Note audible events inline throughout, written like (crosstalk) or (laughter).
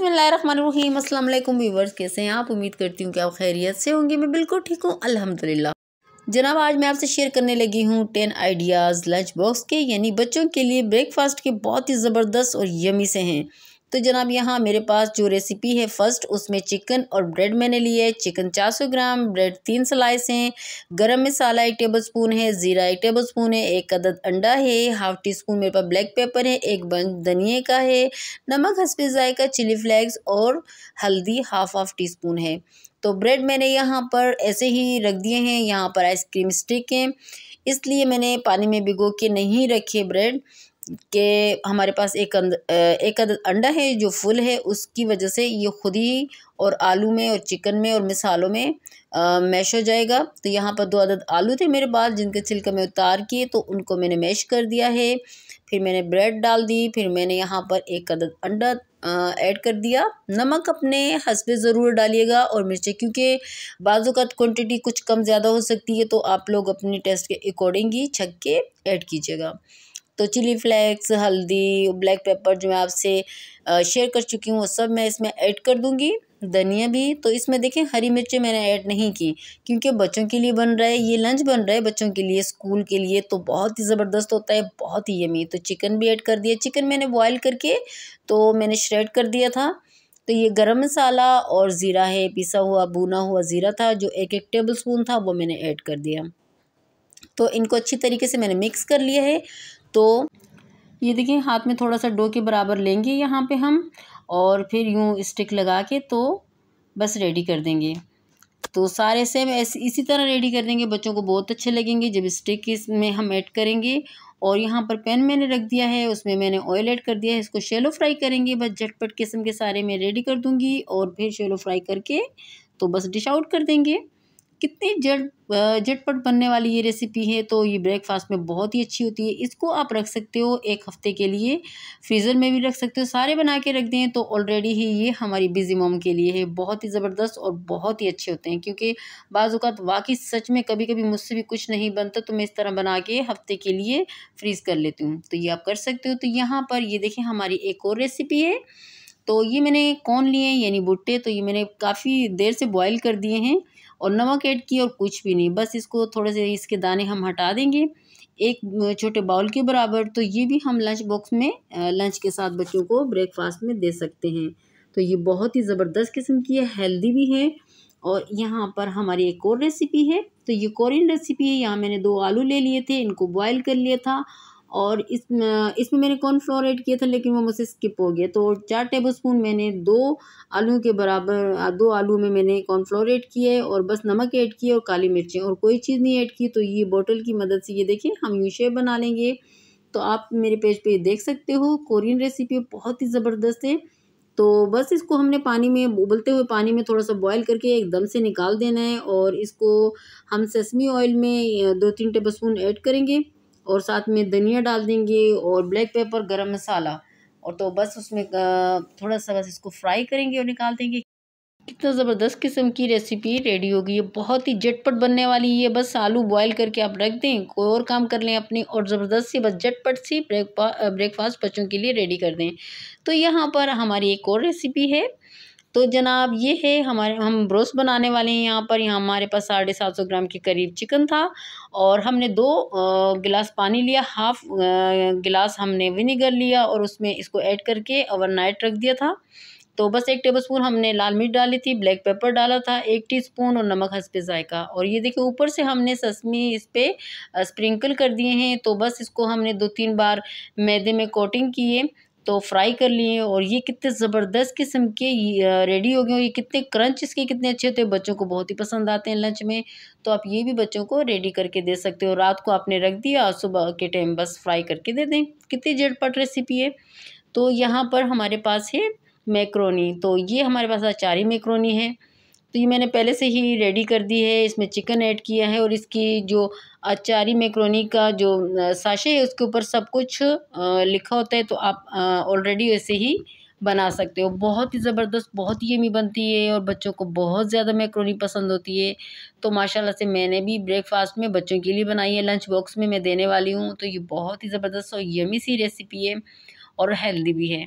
बिसमीम अल्लाम व्यूवर्स कैसे हैं आप उम्मीद करती हूँ कि आप खैरियत से होंगे मैं बिल्कुल ठीक हूँ अल्हम्दुलिल्लाह जनाब आज मैं आपसे शेयर करने लगी हूँ टेन आइडियाज़ लंच बॉक्स के यानी बच्चों के लिए ब्रेकफास्ट के बहुत ही ज़बरदस्त और यमी से हैं तो जनाब यहाँ मेरे पास जो रेसिपी है फ़र्स्ट उसमें चिकन और ब्रेड मैंने लिए चिकन चार सौ ग्राम ब्रेड तीन स्लाइस हैं गरम मसाला एक टेबल स्पून है ज़ीरा एक टेबल स्पून है एक अदद अंडा है हाफ टी स्पून मेरे पास ब्लैक पेपर है एक बंच धनिए का है नमक हंसपे जायका चिली फ्लैक्स और हल्दी हाफ हाफ टी स्पून है तो ब्रेड मैंने यहाँ पर ऐसे ही रख दिए हैं यहाँ पर आइसक्रीम स्टिक हैं इसलिए मैंने पानी में भिगो के नहीं रखे ब्रेड कि हमारे पास एक अंद, एक अंडा है जो फुल है उसकी वजह से ये खुद ही और आलू में और चिकन में और मिसालों में मैश हो जाएगा तो यहाँ पर दो अदद आलू थे मेरे पास जिनके छिलका मैं उतार किए तो उनको मैंने मैश कर दिया है फिर मैंने ब्रेड डाल दी फिर मैंने यहाँ पर एक अदद अंडा ऐड कर दिया नमक अपने हंसबे ज़रूर डालिएगा और मिर्चें क्योंकि बाज़ू का क्वान्टिटी कुछ कम ज़्यादा हो सकती है तो आप लोग अपने टेस्ट के अकॉर्डिंग ही छक के ऐड कीजिएगा तो चिली फ्लेक्स हल्दी ब्लैक पेपर जो मैं आपसे शेयर कर चुकी हूँ वो सब मैं इसमें ऐड कर दूँगी धनिया भी तो इसमें देखें हरी मिर्चें मैंने ऐड नहीं की क्योंकि बच्चों के लिए बन रहा है ये लंच बन रहा है बच्चों के लिए स्कूल के लिए तो बहुत ही ज़बरदस्त होता है बहुत ही यमी तो चिकन भी ऐड कर दिया चिकन मैंने बॉयल करके तो मैंने श्रेड कर दिया था तो ये गरम मसाला और ज़ीरा है पिसा हुआ भुना हुआ ज़ीरा था जो एक एक टेबल स्पून था वो मैंने ऐड कर दिया तो इनको अच्छी तरीके से मैंने मिक्स कर लिया है तो ये देखिए हाथ में थोड़ा सा डो के बराबर लेंगे यहाँ पे हम और फिर यूँ स्टिक लगा के तो बस रेडी कर देंगे तो सारे सेम ऐसे इसी तरह रेडी कर देंगे बच्चों को बहुत अच्छे लगेंगे जब स्टिक इसमें हम ऐड करेंगे और यहाँ पर पैन मैंने रख दिया है उसमें मैंने ऑयल ऐड कर दिया है इसको शेलो फ्राई करेंगे बस झटपट किस्म के सारे मैं रेडी कर दूँगी और फिर शेलो फ्राई करके तो बस डिश आउट कर देंगे कितनी जट झटपट बनने वाली ये रेसिपी है तो ये ब्रेकफास्ट में बहुत ही अच्छी होती है इसको आप रख सकते हो एक हफ्ते के लिए फ्रीज़र में भी रख सकते हो सारे बना के रख दें तो ऑलरेडी ही ये हमारी बिजी मोम के लिए है बहुत ही ज़बरदस्त और बहुत ही अच्छे होते हैं क्योंकि बाज़ात वाकई सच में कभी कभी मुझसे भी कुछ नहीं बनता तो मैं इस तरह बना के हफ्ते के लिए फ्रीज़ कर लेती हूँ तो ये आप कर सकते हो तो यहाँ पर ये देखें हमारी एक और रेसिपी है तो ये मैंने कौन लिए यानी भुट्टे तो ये मैंने काफ़ी देर से बॉयल कर दिए हैं और नमक ऐड किया और कुछ भी नहीं बस इसको थोड़े से इसके दाने हम हटा देंगे एक छोटे बाउल के बराबर तो ये भी हम लंच बॉक्स में लंच के साथ बच्चों को ब्रेकफास्ट में दे सकते हैं तो ये बहुत ही ज़बरदस्त किस्म की है हेल्दी भी है और यहाँ पर हमारी एक और रेसिपी है तो ये कोरियन रेसिपी है यहाँ मैंने दो आलू ले लिए थे इनको बॉयल कर लिया था और इस इसमें मैंने कॉर्नफ्लोर ऐड किया था लेकिन वो मुझसे स्किप हो गया तो चार टेबल स्पून मैंने दो आलू के बराबर दो आलू में मैंने कॉर्नफ्लोर ऐड किए और बस नमक ऐड किया और काली मिर्चें और कोई चीज़ नहीं ऐड की तो ये बोतल की मदद से ये देखिए हम यू शेप बना लेंगे तो आप मेरे पेज पर पे देख सकते हो कोरियन रेसिपी बहुत ही ज़बरदस्त है तो बस इसको हमने पानी में उबलते हुए पानी में थोड़ा सा बॉईल करके एकदम से निकाल देना है और इसको हम सेसमी ऑयल में दो तीन टेबल स्पून ऐड करेंगे और साथ में धनिया डाल देंगे और ब्लैक पेपर गरम मसाला और तो बस उसमें थोड़ा सा बस इसको फ्राई करेंगे और निकाल देंगे कितना ज़बरदस्त किस्म की रेसिपी रेडी होगी ये बहुत ही झटपट बनने वाली है बस आलू बॉईल करके आप रख दें कोई और काम कर लें अपने और ज़बरदस्त से बस झटपट सी ब्रेकफास्ट बच्चों के लिए रेडी कर दें तो यहाँ पर हमारी एक और रेसिपी है तो जनाब ये है हमारे हम ब्रोस बनाने वाले हैं यहाँ पर यहाँ हमारे पास साढ़े सात सौ ग्राम के करीब चिकन था और हमने दो गिलास पानी लिया हाफ गिलास हमने विनेगर लिया और उसमें इसको ऐड करके ओवर नाइट रख दिया था तो बस एक टेबलस्पून हमने लाल मिर्च डाली थी ब्लैक पेपर डाला था एक टीस्पून और नमक हंस पे जायका और ये देखिए ऊपर से हमने ससमी इस पर स्प्रिंकल कर दिए हैं तो बस इसको हमने दो तीन बार मैदे में कोटिंग किए तो फ्राई कर लिए और ये कितने ज़बरदस्त किस्म के रेडी हो गए ये कितने क्रंच इसके कितने अच्छे होते हैं बच्चों को बहुत ही पसंद आते हैं लंच में तो आप ये भी बच्चों को रेडी करके दे सकते हो रात को आपने रख दिया और सुबह के टाइम बस फ्राई करके दे दें कितनी झटपट रेसिपी है तो यहाँ पर हमारे पास है मैक्रोनी तो ये हमारे पास अचारी मैक्रोनी है तो ये मैंने पहले से ही रेडी कर दी है इसमें चिकन ऐड किया है और इसकी जो अचारी मैक्रोनी का जो साशे है उसके ऊपर सब कुछ लिखा होता है तो आप ऑलरेडी वैसे ही बना सकते हो बहुत ही ज़बरदस्त बहुत ही यमी बनती है और बच्चों को बहुत ज़्यादा मैक्रोनी पसंद होती है तो माशाल्लाह से मैंने भी ब्रेकफास्ट में बच्चों के लिए बनाई है लंच बॉक्स में मैं देने वाली हूँ तो ये बहुत ही ज़बरदस्त और यमी सी रेसिपी है और हेल्दी भी है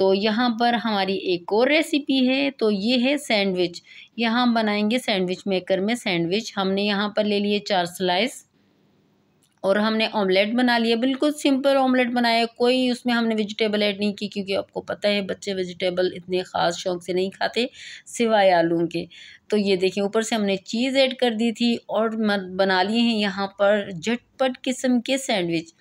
तो यहाँ पर हमारी एक और रेसिपी है तो ये है सैंडविच यहाँ हम बनाएंगे सैंडविच मेकर में सैंडविच हमने यहाँ पर ले लिए चार स्लाइस और हमने ऑमलेट बना लिया बिल्कुल सिंपल ऑमलेट बनाया कोई उसमें हमने वेजिटेबल ऐड नहीं की क्योंकि आपको पता है बच्चे वेजिटेबल इतने ख़ास शौक से नहीं खाते सिवाय आलू के तो ये देखें ऊपर से हमने चीज़ ऐड कर दी थी और बना लिए हैं यहाँ पर झटपट किस्म के सैंडविच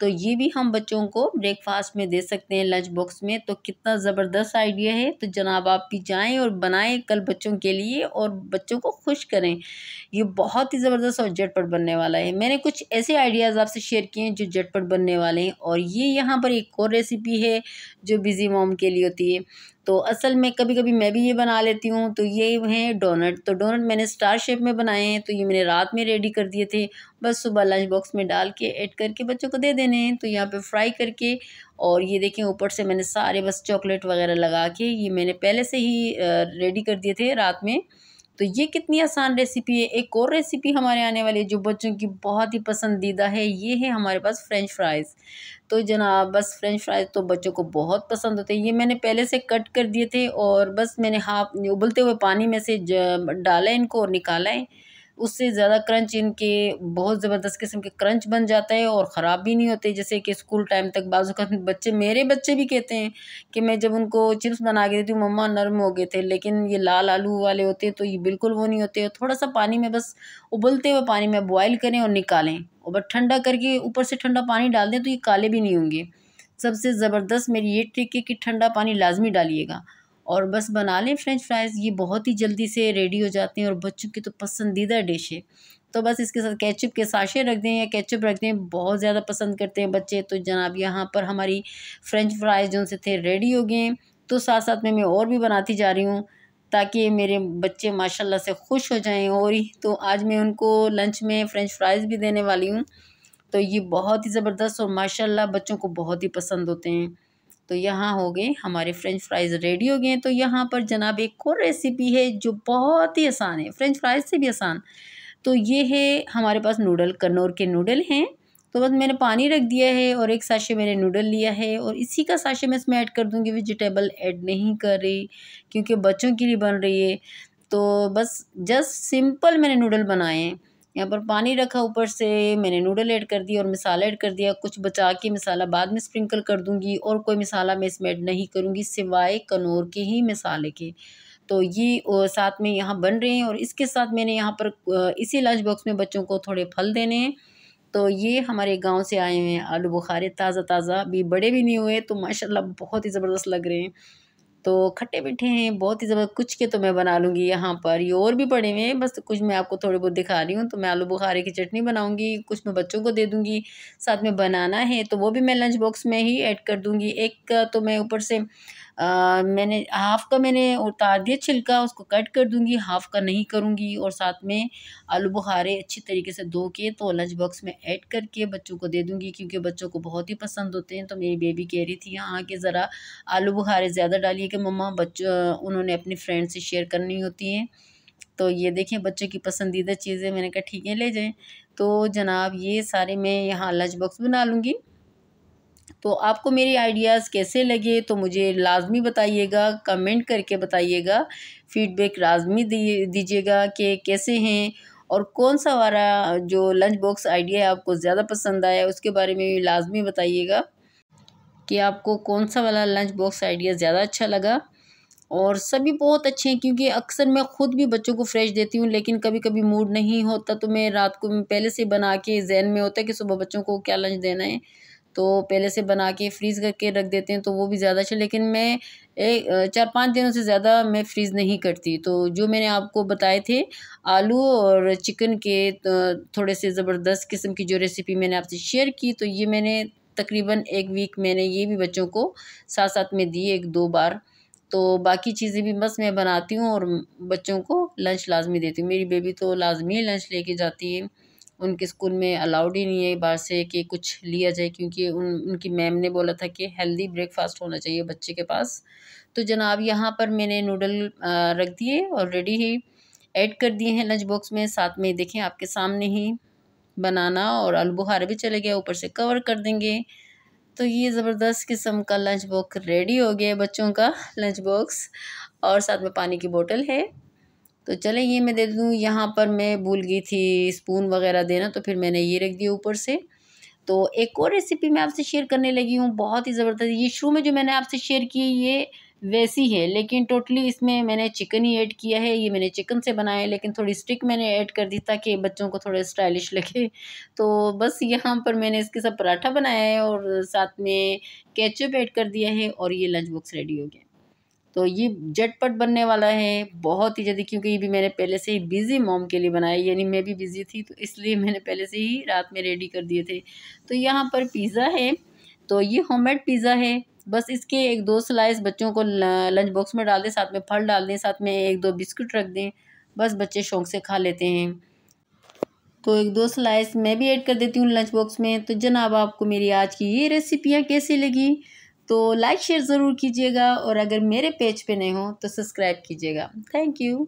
तो ये भी हम बच्चों को ब्रेकफास्ट में दे सकते हैं लंच बॉक्स में तो कितना ज़बरदस्त आइडिया है तो जनाब आप भी जाएँ और बनाएँ कल बच्चों के लिए और बच्चों को खुश करें ये बहुत ही ज़बरदस्त और झटपट बनने वाला है मैंने कुछ ऐसे आइडियाज़ आपसे शेयर किए हैं जो झटपट बनने वाले हैं और ये यहाँ पर एक और रेसिपी है जो बिज़ी मोम के लिए होती है तो असल में कभी कभी मैं भी ये बना लेती हूँ तो ये हैं डोनट तो डोनट मैंने स्टार शेप में बनाए हैं तो ये मैंने रात में रेडी कर दिए थे बस सुबह लंच बॉक्स में डाल के ऐड करके बच्चों को दे देने हैं तो यहाँ पे फ्राई करके और ये देखें ऊपर से मैंने सारे बस चॉकलेट वगैरह लगा के ये मैंने पहले से ही रेडी कर दिए थे रात में तो ये कितनी आसान रेसिपी है एक और रेसिपी हमारे आने वाली है जो बच्चों की बहुत ही पसंदीदा है ये है हमारे पास फ्रेंच फ्राइज़ तो जनाब बस फ्रेंच फ्राइज़ तो बच्चों को बहुत पसंद होते हैं ये मैंने पहले से कट कर दिए थे और बस मैंने हाफ उबलते हुए पानी में से डाला इनको और निकाला है उससे ज़्यादा क्रंच इनके बहुत ज़बरदस्त किस्म के क्रंच बन जाता है और ख़राब भी नहीं होते जैसे कि स्कूल टाइम तक बाजू का (laughs) बच्चे मेरे बच्चे भी कहते हैं कि मैं जब उनको चिप्स बना के देती हूँ मम्मा नरम हो गए थे लेकिन ये लाल आलू वाले होते हैं तो ये बिल्कुल वो नहीं होते थोड़ा सा पानी में बस उबलते हुए पानी में बॉयल करें और निकालें और बस ठंडा करके ऊपर से ठंडा पानी डाल दें तो ये काले भी नहीं होंगे सबसे ज़बरदस्त मेरी ये ट्रिक है कि ठंडा पानी लाजमी डालिएगा और बस बना लें फ्रेंच फ्राइज़ ये बहुत ही जल्दी से रेडी हो जाते हैं और बच्चों की तो पसंदीदा डिश है तो बस इसके साथ केचप के साशे रख दें या केचप रख दें बहुत ज़्यादा पसंद करते हैं बच्चे तो जनाब यहाँ पर हमारी फ्रेंच फ्राइज़ जो से थे रेडी हो गए तो साथ साथ में मैं और भी बनाती जा रही हूँ ताकि मेरे बच्चे माशाल्लाह से खुश हो जाएं और ही तो आज मैं उनको लंच में फ़्रेंच फ्राइज़ भी देने वाली हूँ तो ये बहुत ही ज़बरदस्त और माशाल्लाह बच्चों को बहुत ही पसंद होते हैं तो यहाँ हो गए हमारे फ्रेंच फ्राइज़ रेडी हो गए तो यहाँ पर जनाब एक और रेसिपी है जो बहुत ही आसान है फ्रेंच फ्राइज़ से भी आसान तो ये है हमारे पास नूडल कन्नौर के नूडल हैं तो बस मैंने पानी रख दिया है और एक साशे मैंने नूडल लिया है और इसी का साशे मैं इसमें ऐड कर दूँगी वेजिटेबल ऐड नहीं कर रही क्योंकि बच्चों के लिए बन रही है तो बस जस्ट सिंपल मैंने नूडल बनाए हैं यहाँ पर पानी रखा ऊपर से मैंने नूडल ऐड कर दिया और मसाला ऐड कर दिया कुछ बचा के मसाला बाद में स्प्रिंकल कर दूँगी और कोई मसाला मैं इसमें ऐड नहीं करूँगी सिवाय कनौर के ही मसाले के तो ये साथ में यहाँ बन रहे हैं और इसके साथ मैंने यहाँ पर इसी लंच बॉक्स में बच्चों को थोड़े फल देने हैं तो ये हमारे गांव से आए हुए हैं आलू बुखारे ताज़ा ताज़ा भी बड़े भी नहीं हुए तो माशाल्लाह बहुत ही ज़बरदस्त लग रहे हैं तो खट्टे मीठे हैं बहुत ही ज़बरदस्त कुछ के तो मैं बना लूँगी यहाँ पर ये और भी पड़े हुए हैं बस कुछ मैं आपको थोड़े बहुत दिखा रही हूँ तो मैं आलू बुखारे की चटनी बनाऊँगी कुछ मैं बच्चों को दे दूँगी साथ में बनाना है तो वो भी मैं लंच बॉक्स में ही ऐड कर दूँगी एक तो मैं ऊपर से आ, मैंने हाफ़ का मैंने उतार दिया छिलका उसको कट कर दूंगी हाफ़ का नहीं करूंगी और साथ में आलू बुखारे अच्छी तरीके से धो के तो लंच बॉक्स में ऐड करके बच्चों को दे दूंगी क्योंकि बच्चों को बहुत ही पसंद होते हैं तो मेरी बेबी कह रही थी यहाँ के ज़रा आलू बुखारे ज़्यादा डालिए कि मम्मा बच्चों उन्होंने अपनी फ्रेंड से शेयर करनी होती हैं तो ये देखें बच्चों की पसंदीदा चीज़ें मैंने कहा ठीक है ले जाएँ तो जनाब ये सारे मैं यहाँ लंच बॉक्स बना लूँगी तो आपको मेरे आइडियाज़ कैसे लगे तो मुझे लाजमी बताइएगा कमेंट करके बताइएगा फीडबैक लाजमी दीजिएगा कि कैसे हैं और कौन सा वाला जो लंच बॉक्स आइडिया है आपको ज़्यादा पसंद आया उसके बारे में भी लाजमी बताइएगा कि आपको कौन सा वाला लंच बॉक्स आइडिया ज़्यादा अच्छा लगा और सभी बहुत अच्छे हैं क्योंकि अक्सर मैं ख़ुद भी बच्चों को फ्रेश देती हूँ लेकिन कभी कभी मूड नहीं होता तो मैं रात को पहले से बना के जहन में होता है कि सुबह बच्चों को क्या लंच देना है तो पहले से बना के फ्रीज़ करके रख देते हैं तो वो भी ज़्यादा अच्छा लेकिन मैं एक चार पाँच दिनों से ज़्यादा मैं फ्रीज़ नहीं करती तो जो मैंने आपको बताए थे आलू और चिकन के थोड़े से ज़बरदस्त किस्म की जो रेसिपी मैंने आपसे शेयर की तो ये मैंने तकरीबन एक वीक मैंने ये भी बच्चों को साथ साथ में दिए एक दो बार तो बाकी चीज़ें भी बस मैं बनाती हूँ और बच्चों को लंच लाजमी देती हूँ मेरी बेबी तो लाजमी लंच लेके जाती है उनके स्कूल में अलाउड ही नहीं है बाहर से कि कुछ लिया जाए क्योंकि उन उनकी मैम ने बोला था कि हेल्दी ब्रेकफास्ट होना चाहिए बच्चे के पास तो जनाब यहाँ पर मैंने नूडल रख दिए और रेडी ही ऐड कर दिए हैं लंच बॉक्स में साथ में देखें आपके सामने ही बनाना और आलू बुखार भी चले गया ऊपर से कवर कर देंगे तो ये ज़बरदस्त किस्म का लंच बॉक्स रेडी हो गया बच्चों का लंच बॉक्स और साथ में पानी की बोतल है तो चलें ये मैं दे दूँ यहाँ पर मैं भूल गई थी स्पून वगैरह देना तो फिर मैंने ये रख दिया ऊपर से तो एक और रेसिपी मैं आपसे शेयर करने लगी हूँ बहुत ही ज़बरदस्त ये शुरू में जो मैंने आपसे शेयर की ये वैसी है लेकिन टोटली इसमें मैंने चिकन ही ऐड किया है ये मैंने चिकन से बनाया है लेकिन थोड़ी स्टिक मैंने ऐड कर दी ताकि बच्चों को थोड़ा स्टाइलिश लगे तो बस यहाँ पर मैंने इसके साथ पराठा बनाया है और साथ में केचप ऐड कर दिया है और ये लंच बॉक्स रेडी हो गया तो ये झटपट बनने वाला है बहुत ही जल्दी क्योंकि ये भी मैंने पहले से ही बिज़ी मॉम के लिए बनाया यानी मैं भी बिज़ी थी तो इसलिए मैंने पहले से ही रात में रेडी कर दिए थे तो यहाँ पर पिज़्ज़ा है तो ये होममेड पिज़्ज़ा है बस इसके एक दो स्लाइस बच्चों को लंच बॉक्स में डाल दें साथ में फल डाल दें साथ में एक दो बिस्किट रख दें बस बच्चे शौक से खा लेते हैं तो एक दो स्लाइस मैं भी ऐड कर देती हूँ लंच बॉक्स में तो जनाब आपको मेरी आज की ये रेसिपियाँ कैसी लगी तो लाइक शेयर ज़रूर कीजिएगा और अगर मेरे पेज पे नए हो तो सब्सक्राइब कीजिएगा थैंक यू